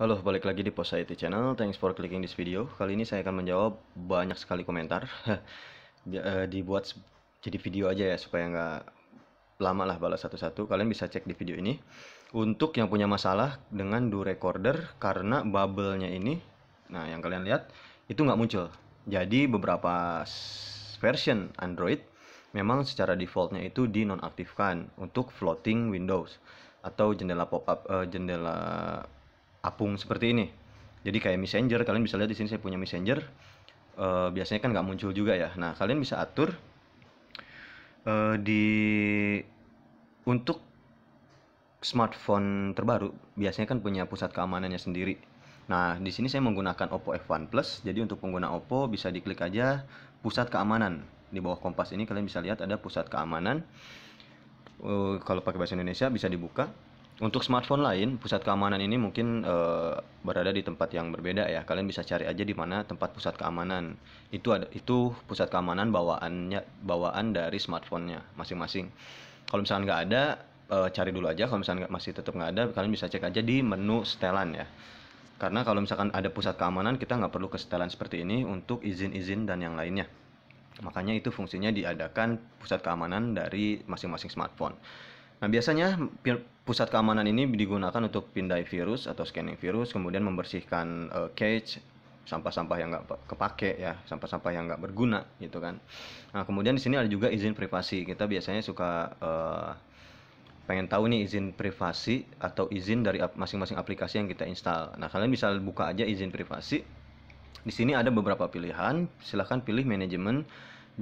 Halo, balik lagi di Post IT Channel. Thanks for clicking this video. Kali ini saya akan menjawab banyak sekali komentar. Eh, dibuat jadi video aja ya, supaya nggak lama lah balas satu-satu. Kalian bisa cek di video ini. Untuk yang punya masalah dengan do recorder, karena bubble-nya ini, nah yang kalian lihat, itu nggak muncul. Jadi beberapa version Android memang secara defaultnya itu dinonaktifkan untuk floating windows atau jendela pop-up, uh, jendela apung seperti ini jadi kayak messenger kalian bisa lihat di sini saya punya messenger e, biasanya kan nggak muncul juga ya nah kalian bisa atur e, di untuk smartphone terbaru biasanya kan punya pusat keamanannya sendiri Nah, di sini saya menggunakan Oppo F1 Plus. Jadi untuk pengguna Oppo bisa diklik aja pusat keamanan. Di bawah kompas ini kalian bisa lihat ada pusat keamanan. E, kalau pakai bahasa Indonesia bisa dibuka. Untuk smartphone lain, pusat keamanan ini mungkin e, berada di tempat yang berbeda ya. Kalian bisa cari aja di mana tempat pusat keamanan. Itu ada itu pusat keamanan bawaannya bawaan dari smartphone-nya masing-masing. Kalau misalnya nggak ada, e, cari dulu aja. Kalau misalnya masih tetap nggak ada, kalian bisa cek aja di menu setelan ya. Karena kalau misalkan ada pusat keamanan, kita nggak perlu ke setelan seperti ini untuk izin-izin dan yang lainnya. Makanya itu fungsinya diadakan pusat keamanan dari masing-masing smartphone. Nah, biasanya pusat keamanan ini digunakan untuk pindai virus atau scanning virus, kemudian membersihkan uh, cage sampah-sampah yang nggak kepake ya, sampah-sampah yang nggak berguna gitu kan. Nah kemudian di sini ada juga izin privasi. Kita biasanya suka uh, pengen tahu nih izin privasi atau izin dari masing-masing aplikasi yang kita install. Nah kalian bisa buka aja izin privasi. Di sini ada beberapa pilihan. Silahkan pilih manajemen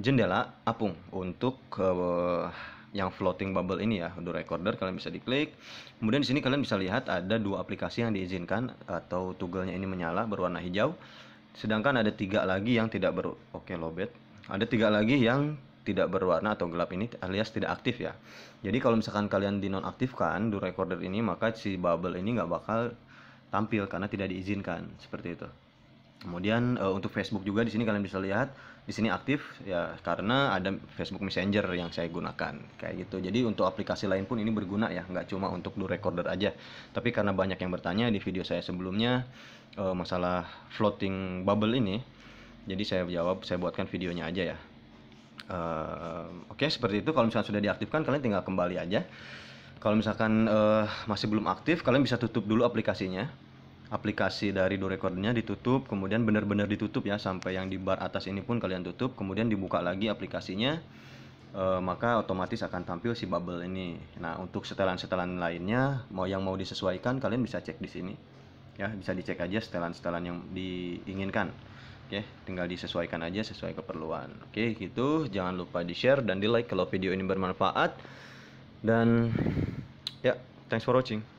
jendela apung untuk uh, yang floating bubble ini ya untuk recorder kalian bisa diklik kemudian di sini kalian bisa lihat ada dua aplikasi yang diizinkan atau toggle-nya ini menyala berwarna hijau sedangkan ada tiga lagi yang tidak ber oke okay, lobet ada tiga lagi yang tidak berwarna atau gelap ini alias tidak aktif ya jadi kalau misalkan kalian dinonaktifkan do recorder ini maka si bubble ini nggak bakal tampil karena tidak diizinkan seperti itu Kemudian uh, untuk Facebook juga di sini kalian bisa lihat di sini aktif ya karena ada Facebook Messenger yang saya gunakan kayak gitu. Jadi untuk aplikasi lain pun ini berguna ya, nggak cuma untuk do recorder aja. Tapi karena banyak yang bertanya di video saya sebelumnya uh, masalah floating bubble ini, jadi saya jawab saya buatkan videonya aja ya. Uh, Oke okay, seperti itu. Kalau misalnya sudah diaktifkan kalian tinggal kembali aja. Kalau misalkan uh, masih belum aktif kalian bisa tutup dulu aplikasinya aplikasi dari do recordernya ditutup kemudian benar-benar ditutup ya sampai yang di bar atas ini pun kalian tutup kemudian dibuka lagi aplikasinya e, maka otomatis akan tampil si bubble ini nah untuk setelan-setelan lainnya mau yang mau disesuaikan kalian bisa cek di sini ya bisa dicek aja setelan-setelan yang diinginkan Oke, tinggal disesuaikan aja sesuai keperluan. Oke, gitu. Jangan lupa di-share dan di-like kalau video ini bermanfaat. Dan ya, thanks for watching.